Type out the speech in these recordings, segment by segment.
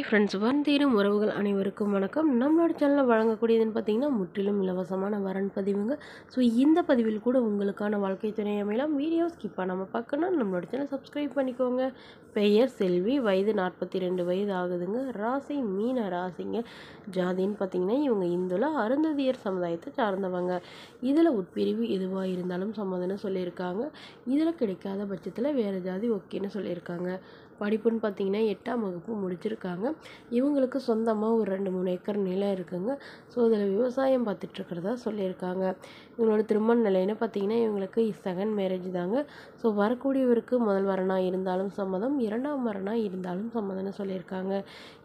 hi friends வன் தீரும் உறவுகள் அனைவருக்கும் வணக்கம் நம்மளோட சேனலில் வழங்கக்கூடியதுன்னு பார்த்தீங்கன்னா முற்றிலும் இலவசமான வரன் பதிவுங்க ஸோ இந்த பதிவில் கூட உங்களுக்கான வாழ்க்கை துணை அமையலாம் வீடியோ ஸ்கிப் பண்ணாமல் பார்க்கணும் நம்மளோட சேனல் சப்ஸ்கிரைப் பண்ணிக்கோங்க பெயர் செல்வி வயது நாற்பத்தி ரெண்டு வயது ஆகுதுங்க ராசி மீன ராசிங்க ஜாதின்னு பார்த்தீங்கன்னா இவங்க இந்துல அருந்ததியர் சமுதாயத்தை சார்ந்தவங்க இதில் உட்பிரிவு எதுவாக இருந்தாலும் சம்மதம்னு சொல்லியிருக்காங்க இதில் கிடைக்காத பட்சத்தில் வேறு ஜாதி ஓகேன்னு சொல்லியிருக்காங்க படிப்புன்னு பார்த்தீங்கன்னா எட்டாம் வகுப்பு முடிச்சிருக்காங்க இவங்களுக்கு சொந்தமாக ஒரு ரெண்டு மூணு ஏக்கர் நிலம் இருக்குதுங்க ஸோ அதில் விவசாயம் பார்த்துட்ருக்கிறதா சொல்லியிருக்காங்க இவங்களோட திருமண நிலைன்னு பார்த்தீங்கன்னா இவங்களுக்கு செகண்ட் மேரேஜ் தாங்க ஸோ வரக்கூடியவருக்கு முதல் வரனாக இருந்தாலும் சம்மதம் இரண்டாம் வரனாக இருந்தாலும் சம்மதம்னு சொல்லியிருக்காங்க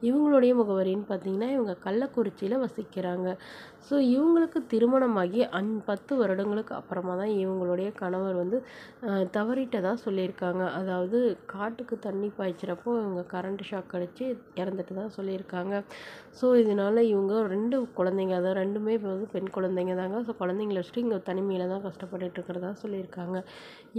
இவங்களுடைய முகவரின்னு பார்த்தீங்கன்னா இவங்க கள்ளக்குறிச்சியில் வசிக்கிறாங்க ஸோ இவங்களுக்கு திருமணமாகி அந் பத்து வருடங்களுக்கு அப்புறமா தான் இவங்களுடைய கணவர் வந்து தவறிட்டதாக சொல்லியிருக்காங்க அதாவது காட்டுக்கு தண்ணி ப பாய்ச்சிறப்போ இவங்க கரண்ட் ஷாக் அடித்து தான் சொல்லியிருக்காங்க ஸோ இதனால இவங்க ரெண்டு குழந்தைங்க அதாவது ரெண்டுமே இப்போ வந்து பெண் குழந்தைங்க தாங்க ஸோ குழந்தைங்கள வச்சுட்டு இங்கே தனிமையில் தான் கஷ்டப்பட்டுட்டு இருக்கிறதா சொல்லியிருக்காங்க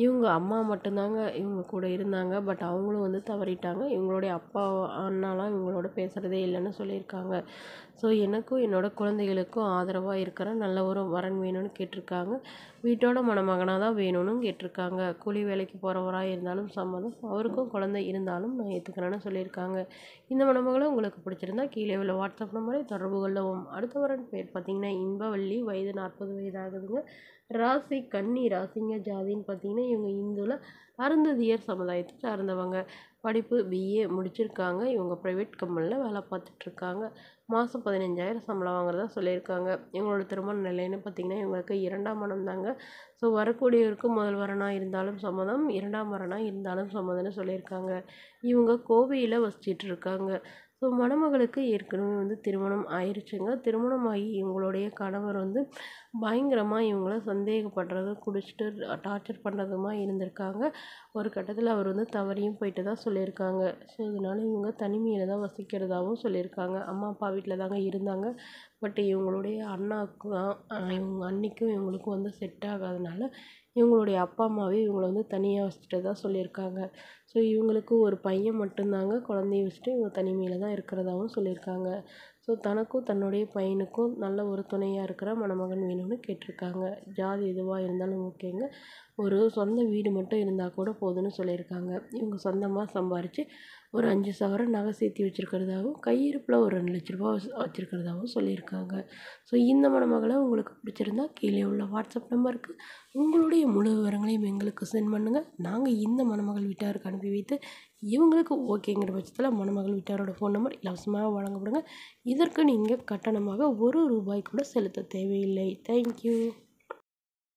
இவங்க அம்மா மட்டும்தாங்க இவங்க கூட இருந்தாங்க பட் அவங்களும் வந்து தவறிட்டாங்க இவங்களுடைய அப்பா அண்ணாலாம் இவங்களோட பேசுகிறதே இல்லைன்னு சொல்லியிருக்காங்க ஸோ எனக்கும் என்னோடய குழந்தைகளுக்கும் ஆதரவாக இருக்கிற நல்ல ஒரு வரன் வேணும்னு கேட்டிருக்காங்க வீட்டோட மணமகனாக தான் வேணும்னு கேட்டிருக்காங்க கூலி வேலைக்கு போகிறவராக இருந்தாலும் சம்மதம் அவருக்கும் குழந்தை இருந்தாலும் இருந்தாலும் நான் ஏற்றுக்கிறேன்னு சொல்லியிருக்காங்க இந்த மணமகளை உங்களுக்கு பிடிச்சிருந்தா கீழே உள்ள வாட்ஸ்அப் நம்பரை தொடர்பு கொள்ளவும் அடுத்த வரன் பேர் பார்த்தீங்கன்னா இன்பவள்ளி வயது நாற்பது வயது ஆகுதுங்க ராசி கன்னி ராசிங்க ஜாதின்னு பார்த்தீங்கன்னா இவங்க இந்துவில் அருந்ததியர் சமுதாயத்தை சார்ந்தவங்க படிப்பு பிஏ முடிச்சிருக்காங்க இவங்க ப்ரைவேட் கம்பெனியில் வேலை பார்த்துட்ருக்காங்க மாதம் பதினஞ்சாயிரம் சம்பளம் வாங்குறதா சொல்லியிருக்காங்க இவங்களோட திருமண நிலைன்னு பார்த்திங்கன்னா இவங்களுக்கு இரண்டாம் மனம் தாங்க ஸோ வரக்கூடியவருக்கு முதல் வரனாக இருந்தாலும் சம்மதம் இரண்டாம் வரனாக இருந்தாலும் சம்மதம்னு சொல்லியிருக்காங்க இவங்க கோவையில் வசிச்சிட்ருக்காங்க ஸோ மணமகளுக்கு ஏற்கனவே வந்து திருமணம் ஆயிருச்சுங்க திருமணமாகி இவங்களுடைய கணவர் வந்து பயங்கரமாக இவங்கள சந்தேகப்படுறது குடிச்சிட்டு டார்ச்சர் பண்ணுறதுமா இருந்திருக்காங்க ஒரு கட்டத்தில் அவர் வந்து தவறியும் போயிட்டு தான் சொல்லியிருக்காங்க ஸோ இதனால இவங்க தனிமையில் தான் வசிக்கிறதாகவும் சொல்லியிருக்காங்க அம்மா அப்பா வீட்டில் தாங்க இருந்தாங்க பட் இவங்களுடைய அண்ணாவுக்கும் இவங்க அண்ணிக்கும் இவங்களுக்கும் வந்து செட் ஆகாதனால இவங்களுடைய அப்பா அம்மாவே இவங்களை வந்து தனியாக தான் சொல்லியிருக்காங்க ஸோ இவங்களுக்கு ஒரு பையன் மட்டுந்தாங்க குழந்தைய வச்சுட்டு இவங்க தனிமையில் தான் இருக்கிறதாவும் சொல்லியிருக்காங்க ஸோ தனக்கும் தன்னுடைய பையனுக்கும் நல்ல ஒரு துணையாக இருக்கிற மணமகன் வேணும்னு கேட்டிருக்காங்க ஜாதி எதுவாக இருந்தாலும் ஓகேங்க ஒரு சொந்த வீடு மட்டும் இருந்தால் கூட போதும்னு சொல்லியிருக்காங்க இவங்க சொந்தமாக சம்பாரித்து ஒரு அஞ்சு சவரம் நகை சேர்த்தி வச்சுருக்கிறதாகவும் கையிருப்பில் ஒரு ரெண்டு லட்ச ரூபா வச்சுருக்கிறதாகவும் சொல்லியிருக்காங்க ஸோ இந்த மணமகளை உங்களுக்கு பிடிச்சிருந்தா கீழே உள்ள வாட்ஸ்அப் நம்பருக்கு உங்களுடைய முழு விவரங்களையும் எங்களுக்கு சென்ட் பண்ணுங்கள் நாங்கள் இந்த மணமகள் வீட்டாருக்கு அனுப்பி வைத்து இவங்களுக்கு ஓகேங்கிற பட்சத்தில் மணமகள் வீட்டாரோட ஃபோன் நம்பர் இலவசமாக வழங்கப்படுங்க இதற்கு நீங்கள் கட்டணமாக ஒரு ரூபாய் கூட செலுத்த தேவையில்லை தேங்க்யூ